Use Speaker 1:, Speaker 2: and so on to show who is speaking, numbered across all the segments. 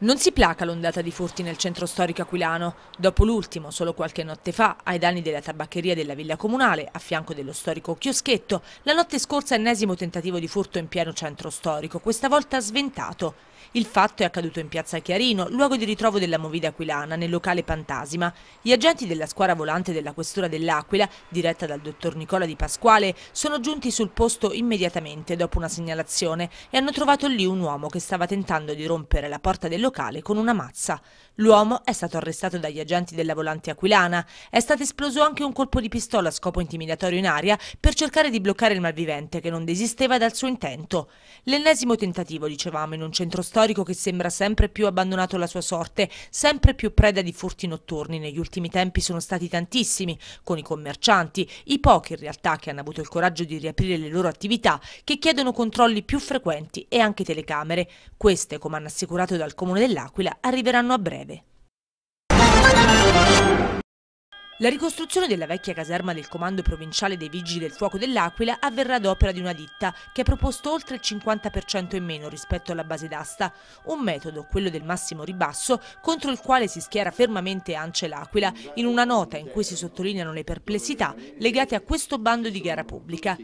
Speaker 1: Non si placa l'ondata di furti nel centro storico aquilano. Dopo l'ultimo, solo qualche notte fa, ai danni della tabaccheria della Villa Comunale, a fianco dello storico chioschetto, la notte scorsa ennesimo tentativo di furto in pieno centro storico, questa volta sventato. Il fatto è accaduto in piazza Chiarino, luogo di ritrovo della movida aquilana, nel locale Pantasima. Gli agenti della squadra volante della questura dell'Aquila, diretta dal dottor Nicola Di Pasquale, sono giunti sul posto immediatamente dopo una segnalazione e hanno trovato lì un uomo che stava tentando di rompere la porta del locale con una mazza. L'uomo è stato arrestato dagli agenti della volante aquilana. È stato esploso anche un colpo di pistola a scopo intimidatorio in aria per cercare di bloccare il malvivente che non desisteva dal suo intento. L'ennesimo tentativo, dicevamo, in un centro storico storico che sembra sempre più abbandonato alla sua sorte, sempre più preda di furti notturni. Negli ultimi tempi sono stati tantissimi, con i commercianti, i pochi in realtà che hanno avuto il coraggio di riaprire le loro attività, che chiedono controlli più frequenti e anche telecamere. Queste, come hanno assicurato dal Comune dell'Aquila, arriveranno a breve. La ricostruzione della vecchia caserma del Comando Provinciale dei Vigili del Fuoco dell'Aquila avverrà ad opera di una ditta che ha proposto oltre il 50% in meno rispetto alla base d'asta, un metodo, quello del massimo ribasso, contro il quale si schiera fermamente Ance l'Aquila in una nota in cui si sottolineano le perplessità legate a questo bando di gara pubblica.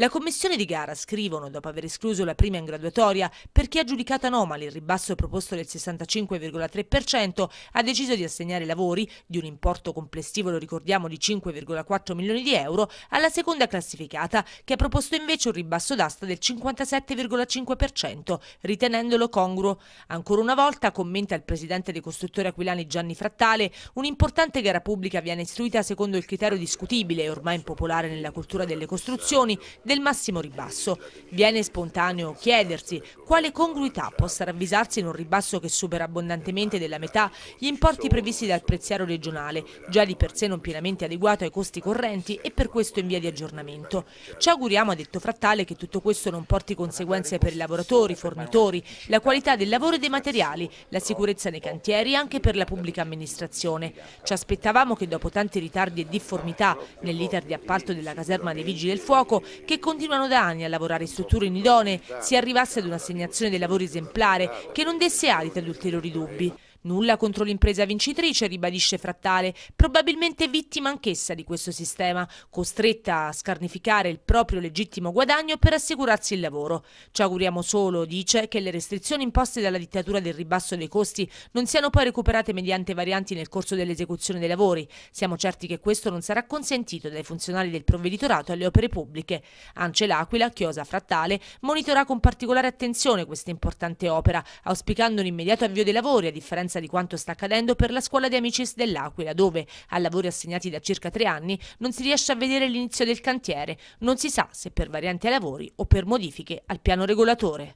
Speaker 1: La commissione di gara, scrivono, dopo aver escluso la prima in graduatoria, perché ha giudicato anomali il ribasso proposto del 65,3%, ha deciso di assegnare lavori, di un importo complessivo, lo ricordiamo, di 5,4 milioni di euro, alla seconda classificata, che ha proposto invece un ribasso d'asta del 57,5%, ritenendolo congruo. Ancora una volta, commenta il presidente dei costruttori aquilani Gianni Frattale, un'importante gara pubblica viene istruita secondo il criterio discutibile e ormai impopolare nella cultura delle costruzioni del massimo ribasso. Viene spontaneo chiedersi quale congruità possa ravvisarsi in un ribasso che supera abbondantemente della metà gli importi previsti dal prezziario regionale, già di per sé non pienamente adeguato ai costi correnti e per questo in via di aggiornamento. Ci auguriamo, ha detto Frattale, che tutto questo non porti conseguenze per i lavoratori, i fornitori, la qualità del lavoro e dei materiali, la sicurezza nei cantieri e anche per la pubblica amministrazione. Ci aspettavamo che dopo tanti ritardi e difformità nell'iter di appalto della caserma dei Vigili del Fuoco, che continuano da anni a lavorare in strutture inidonee, si arrivasse ad un'assegnazione dei lavori esemplare che non desse adito ad ulteriori dubbi. Nulla contro l'impresa vincitrice, ribadisce Frattale, probabilmente vittima anch'essa di questo sistema, costretta a scarnificare il proprio legittimo guadagno per assicurarsi il lavoro. Ci auguriamo solo, dice, che le restrizioni imposte dalla dittatura del ribasso dei costi non siano poi recuperate mediante varianti nel corso dell'esecuzione dei lavori. Siamo certi che questo non sarà consentito dai funzionari del provveditorato alle opere pubbliche. Ance L'Aquila, chiosa Frattale, monitora con particolare attenzione questa importante opera, auspicando un immediato avvio dei lavori a differenza di quanto sta accadendo per la scuola di Amicis dell'Aquila, dove, a lavori assegnati da circa tre anni, non si riesce a vedere l'inizio del cantiere. Non si sa se per varianti ai lavori o per modifiche al piano regolatore.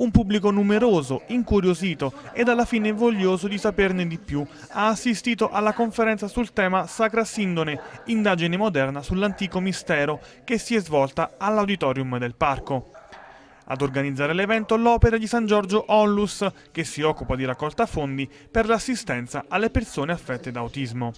Speaker 2: Un pubblico numeroso, incuriosito ed alla fine voglioso di saperne di più ha assistito alla conferenza sul tema Sacra Sindone, indagine moderna sull'antico mistero, che si è svolta all'auditorium del parco. Ad organizzare l'evento l'Opera di San Giorgio Onlus, che si occupa di raccolta fondi per l'assistenza alle persone affette da autismo.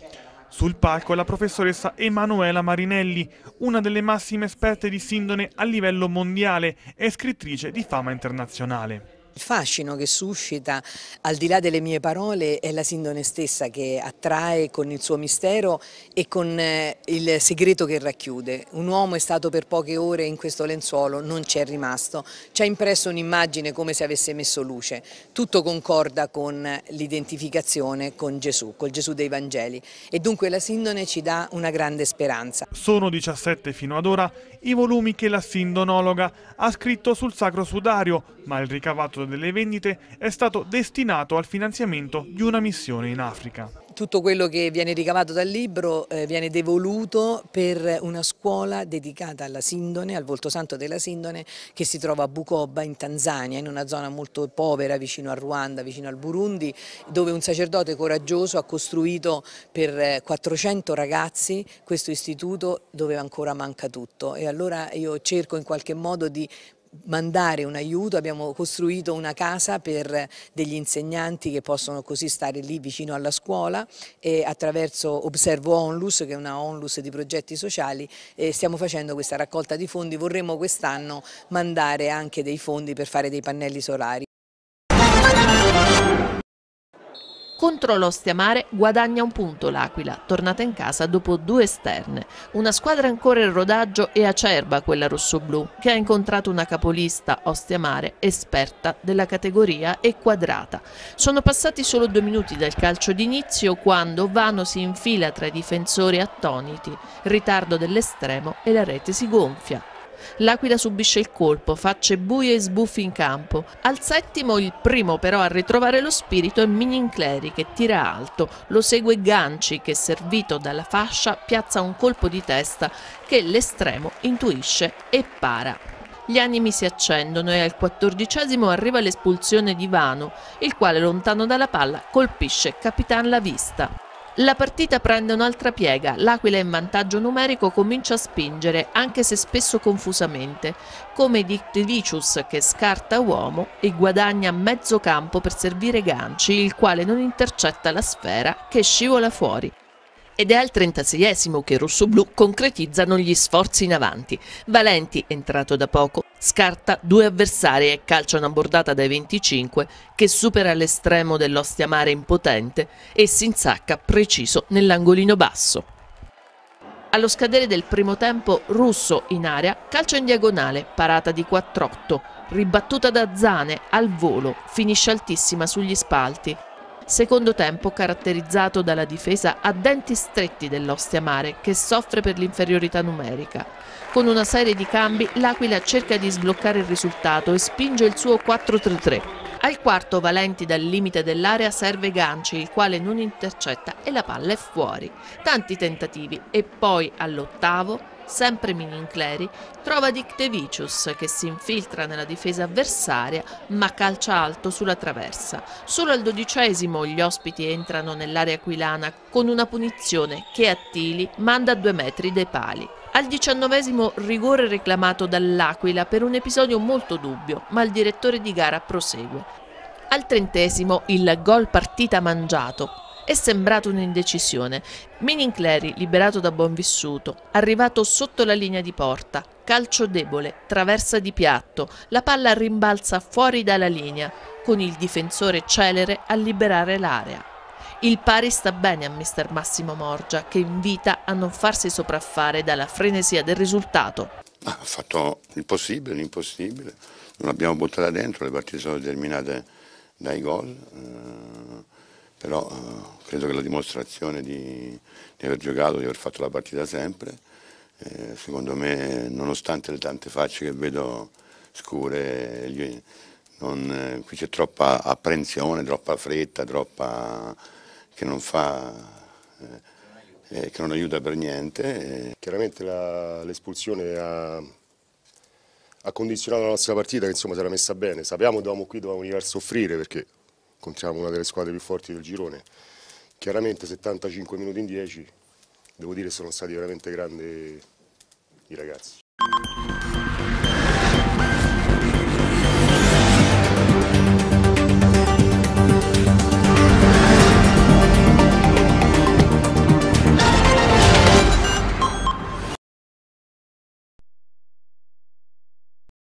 Speaker 2: Sul palco è la professoressa Emanuela Marinelli, una delle massime esperte di sindone a livello mondiale e scrittrice di fama internazionale. Il fascino
Speaker 3: che suscita, al di là delle mie parole, è la Sindone stessa che attrae con il suo mistero e con eh, il segreto che racchiude. Un uomo è stato per poche ore in questo lenzuolo, non c'è rimasto. Ci ha impresso un'immagine come se avesse messo luce. Tutto concorda con l'identificazione con Gesù, col Gesù dei Vangeli. E dunque la Sindone ci dà una grande speranza.
Speaker 2: Sono 17 fino ad ora i volumi che la sindonologa ha scritto sul Sacro Sudario, ma il ricavato 1% delle vendite è stato destinato al finanziamento di una missione in Africa.
Speaker 3: Tutto quello che viene ricavato dal libro eh, viene devoluto per una scuola dedicata alla Sindone, al volto santo della Sindone, che si trova a Bukoba in Tanzania, in una zona molto povera vicino a Ruanda, vicino al Burundi, dove un sacerdote coraggioso ha costruito per 400 eh, ragazzi questo istituto dove ancora manca tutto. E allora io cerco in qualche modo di mandare un aiuto, abbiamo costruito una casa per degli insegnanti che possono così stare lì vicino alla scuola e attraverso Observo Onlus, che è una Onlus di progetti sociali, stiamo facendo questa raccolta di fondi, vorremmo quest'anno mandare anche dei fondi per fare dei pannelli solari.
Speaker 2: Contro l'Ostia Mare guadagna un punto l'Aquila, tornata in casa dopo due esterne. Una squadra ancora in rodaggio e acerba quella rossoblù, che ha incontrato una capolista, Ostia Mare, esperta della categoria e quadrata. Sono passati solo due minuti dal calcio d'inizio quando Vano si infila tra i difensori attoniti, ritardo dell'estremo e la rete si gonfia. L'Aquila subisce il colpo, facce buie e sbuffi in campo. Al settimo il primo però a ritrovare lo spirito è Minincleri che tira alto, lo segue Ganci che servito dalla fascia piazza un colpo di testa che l'estremo intuisce e para. Gli animi si accendono e al quattordicesimo arriva l'espulsione di Vano, il quale lontano dalla palla colpisce Capitan La Vista. La partita prende un'altra piega, l'Aquila in vantaggio numerico comincia a spingere, anche se spesso confusamente, come di Vicius che scarta uomo e guadagna mezzo campo per servire Ganci, il quale non intercetta la sfera che scivola fuori. Ed è al 36esimo che i rossoblù concretizzano gli sforzi in avanti. Valenti, entrato da poco, scarta due avversari e calcia una bordata dai 25 che supera l'estremo dell'ostia mare impotente e si insacca preciso nell'angolino basso. Allo scadere del primo tempo Russo in area calcia in diagonale, parata di 4-8, ribattuta da Zane al volo, finisce altissima sugli spalti. Secondo tempo caratterizzato dalla difesa a denti stretti dell'Ostia Mare che soffre per l'inferiorità numerica. Con una serie di cambi l'Aquila cerca di sbloccare il risultato e spinge il suo 4-3-3. Al quarto Valenti dal limite dell'area serve Ganci, il quale non intercetta e la palla è fuori. Tanti tentativi e poi all'ottavo Sempre Minincleri trova Dictevicius che si infiltra nella difesa avversaria ma calcia alto sulla traversa. Solo al dodicesimo gli ospiti entrano nell'area aquilana con una punizione che Attili manda a due metri dai pali. Al diciannovesimo rigore reclamato dall'Aquila per un episodio molto dubbio, ma il direttore di gara prosegue. Al trentesimo il gol partita mangiato è sembrato un'indecisione. Minincleri, liberato da buon vissuto, arrivato sotto la linea di porta, calcio debole, traversa di piatto, la palla rimbalza fuori dalla linea, con il difensore celere a liberare l'area. Il pari sta bene a mister Massimo Morgia, che invita a non farsi sopraffare dalla frenesia del risultato. Ha fatto il possibile, l'impossibile. Non abbiamo buttato dentro, le partite sono determinate dai gol. Eh, però eh, credo che la dimostrazione di, di, aver giocato, di aver fatto la partita sempre, eh, secondo me nonostante le tante facce che vedo scure, gli, non, eh, qui c'è troppa apprensione, troppa fretta, troppa che non fa... Eh, eh, che non aiuta per niente. Eh. Chiaramente l'espulsione ha, ha condizionato la nostra partita che insomma si era messa bene, sapevamo che dovevamo qui dovevamo arrivare a soffrire perché incontriamo una delle squadre più forti del girone. Chiaramente 75 minuti in 10, devo dire sono stati veramente grandi i ragazzi.